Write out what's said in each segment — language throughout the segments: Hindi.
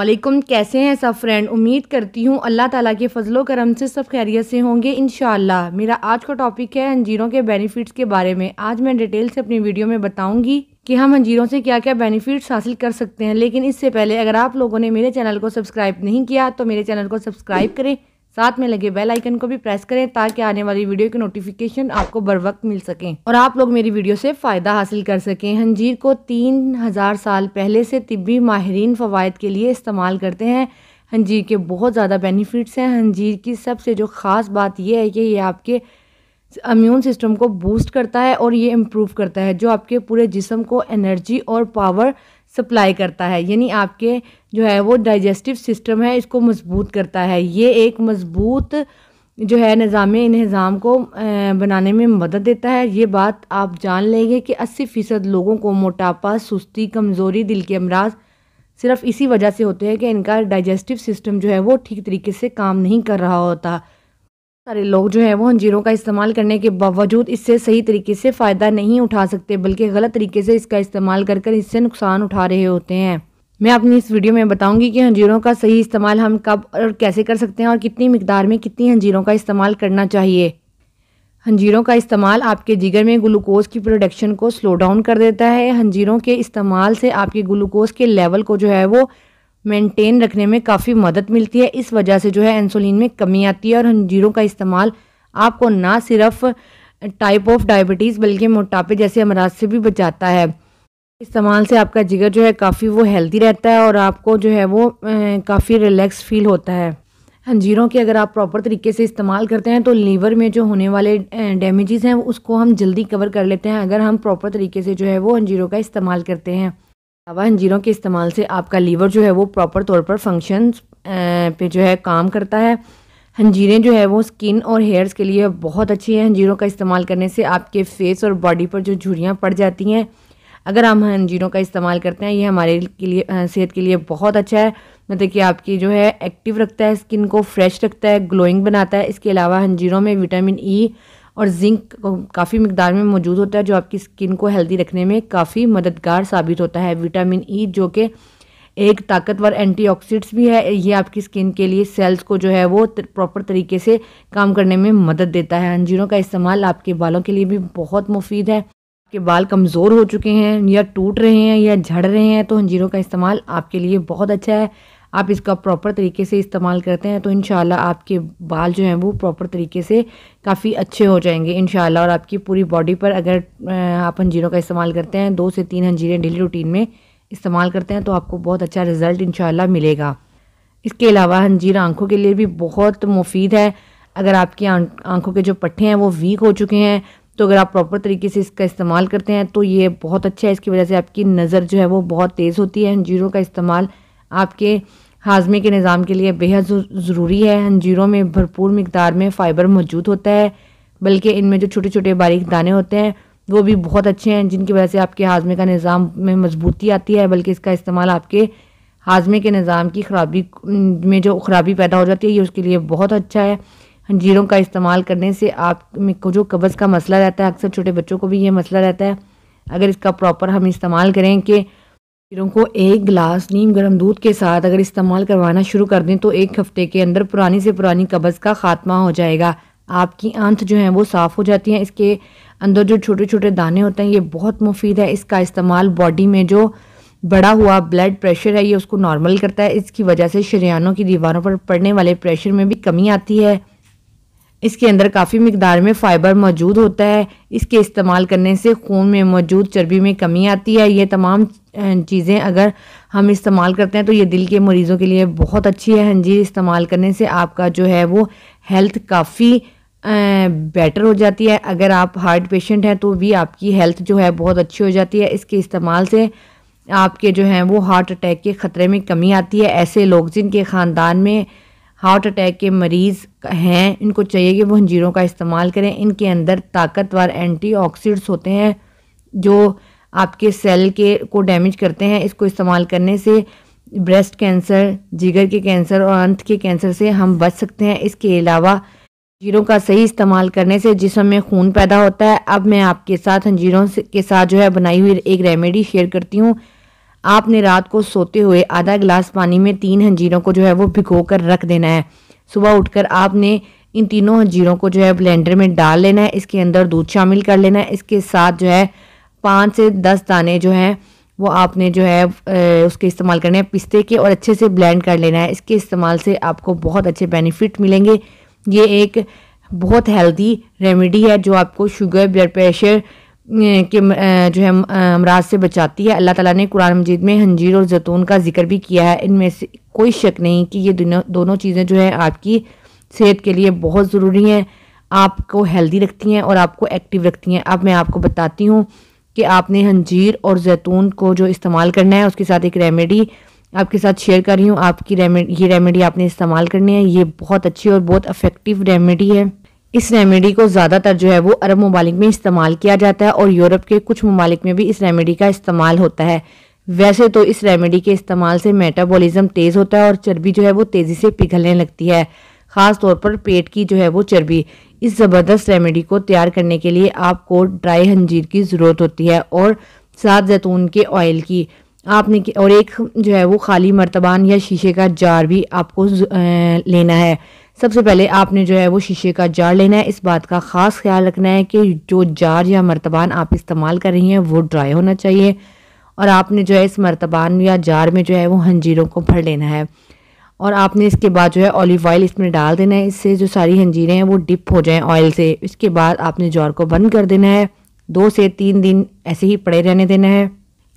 अस्सलाम कैसे हैं सब फ्रेंड उम्मीद करती हूँ अल्लाह ताला के फजलो करम से सब खैरियत से होंगे इन मेरा आज का टॉपिक है अंजीरों के बेनिफिट्स के बारे में आज मैं डिटेल से अपनी वीडियो में बताऊँगी कि हम अंजीरों से क्या क्या बेनिफिट्स हासिल कर सकते हैं लेकिन इससे पहले अगर आप लोगों ने मेरे चैनल को सब्सक्राइब नहीं किया तो मेरे चैनल को सब्सक्राइब करें साथ में लगे बेल आइकन को भी प्रेस करें ताकि आने वाली वीडियो की नोटिफिकेशन आपको बर वक्त मिल सकें और आप लोग मेरी वीडियो से फ़ायदा हासिल कर सकें हंजीर को तीन हज़ार साल पहले से तिबी माहरीन फ़वाद के लिए इस्तेमाल करते हैं हंजीर के बहुत ज़्यादा बेनिफिट्स हैं हंजीर की सबसे जो ख़ास बात यह है कि ये आपके इम्यून सिस्टम को बूस्ट करता है और ये इम्प्रूव करता है जो आपके पूरे जिसम को एनर्जी और पावर सप्लाई करता है यानी आपके जो है वो डाइजेस्टिव सिस्टम है इसको मजबूत करता है ये एक मजबूत जो है निज़ाम इन्हज़ाम को बनाने में मदद देता है ये बात आप जान लेंगे कि अस्सी फ़ीसद लोगों को मोटापा सुस्ती कमज़ोरी दिल के अमराज सिर्फ इसी वजह से होते हैं कि इनका डाइजेस्टिव सिस्टम जो है वो ठीक तरीके से काम नहीं कर रहा होता सारे लोग जो है वो अंजीरों का इस्तेमाल करने के बावजूद इससे सही तरीके से फ़ायदा नहीं उठा सकते बल्कि गलत तरीके से इसका इस्तेमाल कर कर इससे नुकसान उठा रहे होते हैं मैं अपनी इस वीडियो में बताऊंगी कि अंजीरों का सही इस्तेमाल हम कब और कैसे कर सकते हैं और कितनी मकदार में कितनी अंजीरों का इस्तेमाल करना चाहिए अंजीरों का इस्तेमाल आपके जिगर में ग्लूकोज की प्रोडक्शन को स्लो डाउन कर देता है अंजीरों के इस्तेमाल से आपके ग्लूकोज के लेवल को जो है वो मेंटेन रखने में काफ़ी मदद मिलती है इस वजह से जो है इंसुलिन में कमी आती है और अंजीरों का इस्तेमाल आपको ना सिर्फ टाइप ऑफ डायबिटीज़ बल्कि मोटापे जैसे अमराज से भी बचाता है इस्तेमाल से आपका जिगर जो है काफ़ी वो हेल्दी रहता है और आपको जो है वो काफ़ी रिलैक्स फील होता है अंजीरों के अगर आप प्रॉपर तरीके से इस्तेमाल करते हैं तो लीवर में जो होने वाले डैमेजेस हैं उसको हम जल्दी कवर कर लेते हैं अगर हम प्रॉपर तरीके से जो है वो अंजीरों का इस्तेमाल करते हैं अलावा अंजीरों के इस्तेमाल से आपका लीवर जो है वो प्रॉपर तौर पर फंक्शन पे जो है काम करता है हंजीरें जो है वो स्किन और हेयर्स के लिए बहुत अच्छी हैं हंजीरों का इस्तेमाल करने से आपके फेस और बॉडी पर जो झुरियाँ पड़ जाती हैं अगर हम हंजीरों का इस्तेमाल करते हैं ये हमारे के लिए सेहत के लिए बहुत अच्छा है मतलब कि आपकी जो है एक्टिव रखता है स्किन को फ्रेश रखता है ग्लोइंग बनाता है इसके अलावा हंजीरों में विटामिन ई e और जिंक काफ़ी मकदार में मौजूद होता है जो आपकी स्किन को हेल्दी रखने में काफ़ी मददगार साबित होता है विटामिन ई जो कि एक ताकतवर एंटीऑक्सीडेंट्स भी है ये आपकी स्किन के लिए सेल्स को जो है वो प्रॉपर तरीके से काम करने में मदद देता है अंजीरों का इस्तेमाल आपके बालों के लिए भी बहुत मुफीद है आपके बाल कमज़ोर हो चुके हैं या टूट रहे हैं या झड़ रहे हैं तो अंजीरों का इस्तेमाल आपके लिए बहुत अच्छा है आप इसका प्रॉपर तरीके से इस्तेमाल करते हैं तो इन आपके बाल जो हैं वो प्रॉपर तरीके से काफ़ी अच्छे हो जाएंगे इन और आपकी पूरी बॉडी पर अगर आप अंजीरों का इस्तेमाल करते हैं दो से तीन अंजीरें डेली रूटीन में इस्तेमाल करते हैं तो आपको बहुत अच्छा रिज़ल्ट इन मिलेगा इसके अलावा अंजीर आँखों के लिए भी बहुत मुफीद है अगर आपकी आँखों के जो पट्टे हैं वो वीक हो चुके हैं तो अगर आप प्रॉपर तरीके से इसका इस्तेमाल करते हैं तो ये बहुत अच्छा है इसकी वजह से आपकी नज़र जो है वो बहुत तेज़ होती है अंजीरों का इस्तेमाल आपके हाजमे के निज़ाम के लिए बेहद ज़रूरी है अंजीरों में भरपूर मकदार में फ़ाइबर मौजूद होता है बल्कि इनमें जो छोटे छोटे बारीक दाने होते हैं वो भी बहुत अच्छे हैं जिनकी वजह से आपके हाजमे का निज़ाम में मजबूती आती है बल्कि इसका इस्तेमाल आपके हाजमे के निज़ाम की खराबी में जो खराबी पैदा हो जाती है ये उसके लिए बहुत अच्छा है अंजीरों का इस्तेमाल करने से आप को जो कब्ज़ का मसला रहता है अक्सर छोटे बच्चों को भी ये मसला रहता है अगर इसका प्रॉपर हम इस्तेमाल करें कि कीड़ों को एक गिलास नीम गर्म दूध के साथ अगर इस्तेमाल करवाना शुरू कर दें तो एक हफ्ते के अंदर पुरानी से पुरानी कब्ज़ का खात्मा हो जाएगा आपकी आंत जो है वो साफ़ हो जाती हैं इसके अंदर जो छोटे छोटे दाने होते हैं ये बहुत मुफीद है इसका इस्तेमाल बॉडी में जो बढ़ा हुआ ब्लड प्रेशर है ये उसको नॉर्मल करता है इसकी वजह से शरियानों की दीवारों पर पड़ने वाले प्रेशर में भी कमी आती है इसके अंदर काफ़ी मकदार में फ़ाइबर मौजूद होता है इसके इस्तेमाल करने से खून में मौजूद चर्बी में कमी आती है ये तमाम चीज़ें अगर हम इस्तेमाल करते हैं तो ये दिल के मरीज़ों के लिए बहुत अच्छी है हाँ जी इस्तेमाल करने से आपका जो है वो हेल्थ काफ़ी बेटर हो जाती है अगर आप हार्ट पेशेंट हैं तो भी आपकी हेल्थ जो है बहुत अच्छी हो जाती है इसके इस्तेमाल से आपके जो हैं वो हार्ट अटैक के ख़तरे में कमी आती है ऐसे लोग जिनके ख़ानदान में हार्ट अटैक के मरीज़ हैं इनको चाहिए कि वो अंजीरों का इस्तेमाल करें इनके अंदर ताकतवर एंटीऑक्सीडेंट्स होते हैं जो आपके सेल के को डैमेज करते हैं इसको इस्तेमाल करने से ब्रेस्ट कैंसर जिगर के कैंसर और अंत के कैंसर से हम बच सकते हैं इसके अलावा अंजीरों का सही इस्तेमाल करने से जिसम में खून पैदा होता है अब मैं आपके साथ अंजीरों के साथ जो है बनाई हुई एक रेमेडी शेयर करती हूँ आपने रात को सोते हुए आधा गिलास पानी में तीन हंजीरों को जो है वो भिगो कर रख देना है सुबह उठकर आपने इन तीनों हंजीरों को जो है ब्लेंडर में डाल लेना है इसके अंदर दूध शामिल कर लेना है इसके साथ जो है पाँच से दस दाने जो हैं वो आपने जो है उसके इस्तेमाल करने हैं पिस्ते के और अच्छे से ब्लेंड कर लेना है इसके इस्तेमाल से आपको बहुत अच्छे बेनिफिट मिलेंगे ये एक बहुत हेल्दी रेमेडी है जो आपको शुगर ब्लड प्रेशर के जो है अमराज से बचाती है अल्लाह ताला ने कुरान मजीद में हंजीर और जैतून का जिक्र भी किया है इनमें से कोई शक नहीं कि ये दोनों दोनों चीज़ें जो है आपकी सेहत के लिए बहुत ज़रूरी हैं आपको हेल्दी रखती हैं और आपको एक्टिव रखती हैं अब मैं आपको बताती हूँ कि आपने हंजीर और जैतून को जो इस्तेमाल करना है उसके साथ एक रेमेडी आपके साथ शेयर कर रही हूँ आपकी रेमेडी ये रेमेडी आपने इस्तेमाल करनी है ये बहुत अच्छी और बहुत अफेक्टिव रेमेडी है इस रेमेडी को ज़्यादातर जो है वो अरब ममालिक में इस्तेमाल किया जाता है और यूरोप के कुछ ममालिक में भी इस रेमेडी का इस्तेमाल होता है वैसे तो इस रेमेडी के इस्तेमाल से मेटाबॉलिज्म तेज़ होता है और चर्बी जो है वो तेज़ी से पिघलने लगती है ख़ास तौर पर पेट की जो है वो चर्बी इस ज़बरदस्त रेमेडी को तैयार करने के लिए आपको ड्राई हंजीर की ज़रूरत होती है और साथ जैतून के ऑयल की आपने और एक जो है वो खाली मरतबान या शीशे का जार भी आपको लेना है सबसे पहले आपने जो है वो शीशे का जार लेना है इस बात का ख़ास ख्याल रखना है कि जो जार या मरतबान आप इस्तेमाल कर रही हैं वो ड्राई होना चाहिए और आपने जो है इस मरतबान या जार में जो है वो हंजीरों को भर लेना है और आपने इसके बाद जो है ऑलिव ऑयल इसमें डाल देना है इससे जो सारी हंजीरें हैं वो डिप हो जाएं ऑयल से इसके बाद आपने जार को बंद कर देना है दो से तीन दिन ऐसे ही पड़े रहने देना है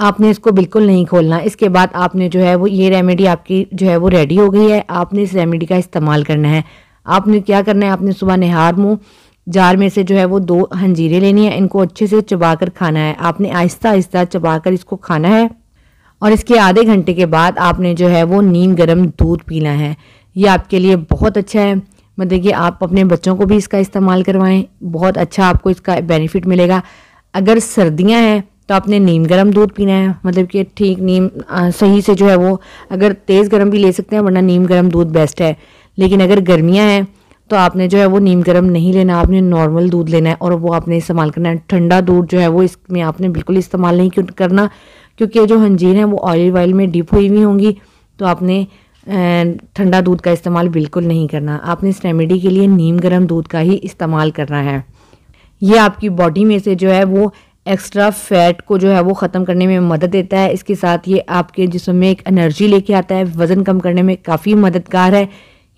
आपने इसको बिल्कुल नहीं खोलना इसके बाद आपने जो है वो ये रेमेडी आपकी जो है वो रेडी हो गई है आपने इस रेमेडी का इस्तेमाल करना है आपने क्या करना है आपने सुबह नहार मुँह जार में से जो है वो दो हंजीरें लेनी है इनको अच्छे से चबा कर खाना है आपने आहिस्ता आहिस्ता चबा कर इसको खाना है और इसके आधे घंटे के बाद आपने जो है वो नीम गर्म दूध पीना है ये आपके लिए बहुत अच्छा है मतलब कि आप अपने बच्चों को भी इसका इस्तेमाल करवाएं बहुत अच्छा आपको इसका बेनिफिट मिलेगा अगर सर्दियां हैं तो आपने नीम गर्म दूध पीना है मतलब कि ठीक नीम आ, सही से जो है वो अगर तेज़ गर्म भी ले सकते हैं वरना नीम गर्म दूध बेस्ट है लेकिन अगर गर्मियाँ हैं तो आपने जो है वो नीम गर्म नहीं लेना आपने नॉर्मल दूध लेना है और वो आपने इस्तेमाल करना है ठंडा दूध जो है वो इसमें आपने बिल्कुल इस्तेमाल नहीं करना क्योंकि जो हंजीर हैं वो ऑयल वाइल में डिप हुई हुई होंगी तो आपने ठंडा दूध का इस्तेमाल बिल्कुल नहीं करना आपने इस रेमेडी के लिए नीम गर्म दूध का ही इस्तेमाल करना है ये आपकी बॉडी में से जो है वो एक्स्ट्रा फैट को जो है वो ख़त्म करने में मदद देता है इसके साथ ये आपके जिसम में एक एनर्जी लेके आता है वज़न कम करने में काफ़ी मददगार है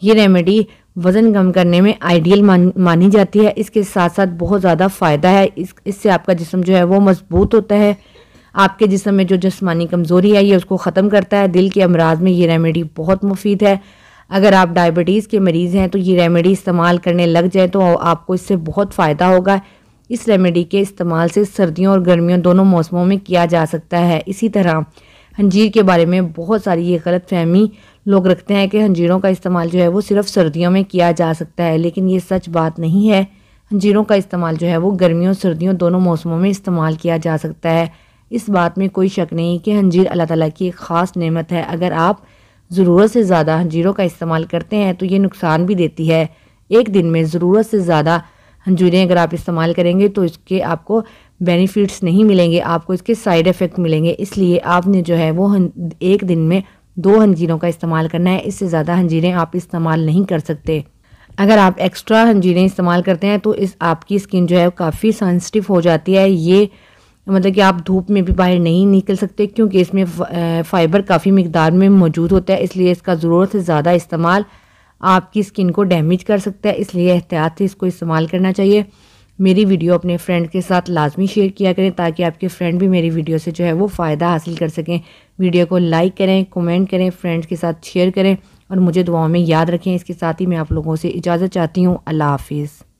ये रेमेडी वज़न कम करने में आइडियल मान मानी जाती है इसके साथ साथ बहुत ज़्यादा फ़ायदा है इस इससे आपका जिसम जो है वो मज़बूत होता है आपके जिसम में जो जिसमानी कमज़ोरी है ये उसको ख़त्म करता है दिल के अमराज में ये रेमेडी बहुत मुफीद है अगर आप डायबिटीज़ के मरीज़ हैं तो ये रेमेडी इस्तेमाल करने लग जाए तो आपको इससे बहुत फ़ायदा होगा इस रेमेडी के इस्तेमाल से सर्दियों और गर्मियों दोनों मौसमों में किया जा सकता है इसी तरह हंजीर के बारे में बहुत सारी ये गलत फहमी लोग रखते हैं कि हंजीरों का इस्तेमाल जो है वो सिर्फ सर्दियों में किया जा सकता है लेकिन ये सच बात नहीं है हंजीरों का इस्तेमाल जो है वो गर्मियों सर्दियों दोनों मौसमों में इस्तेमाल किया जा सकता है इस बात में कोई शक नहीं कि हंजीर अल्लाह ताला की एक ख़ास नेमत है अगर आप ज़रूरत से ज़्यादा हंजीरों का इस्तेमाल करते हैं तो ये नुकसान भी देती है एक दिन में ज़रूरत से ज़्यादा अंजूरें अगर आप इस्तेमाल करेंगे तो इसके आपको बेनिफिट्स नहीं मिलेंगे आपको इसके साइड इफ़ेक्ट मिलेंगे इसलिए आपने जो है वो एक दिन में दो अंजीरों का इस्तेमाल करना है इससे ज़्यादा अंजीरें आप इस्तेमाल नहीं कर सकते अगर आप एक्स्ट्रा अंजीरें इस्तेमाल करते हैं तो इस आपकी स्किन जो है काफ़ी सेंसिटिव हो जाती है ये मतलब कि आप धूप में भी बाहर नहीं निकल सकते क्योंकि इसमें फाइबर काफ़ी मकदार में मौजूद होता है इसलिए इसका ज़रूरत से ज़्यादा इस्तेमाल आपकी स्किन को डैमेज कर सकता है इसलिए एहतियात से इसको इस्तेमाल करना चाहिए मेरी वीडियो अपने फ्रेंड के साथ लाजमी शेयर किया करें ताकि आपके फ्रेंड भी मेरी वीडियो से जो है वो फ़ायदा हासिल कर सकें वीडियो को लाइक करें कमेंट करें फ्रेंड्स के साथ शेयर करें और मुझे दुआओं में याद रखें इसके साथ ही मैं आप लोगों से इजाज़त चाहती हूँ अल्लाह हाफिज़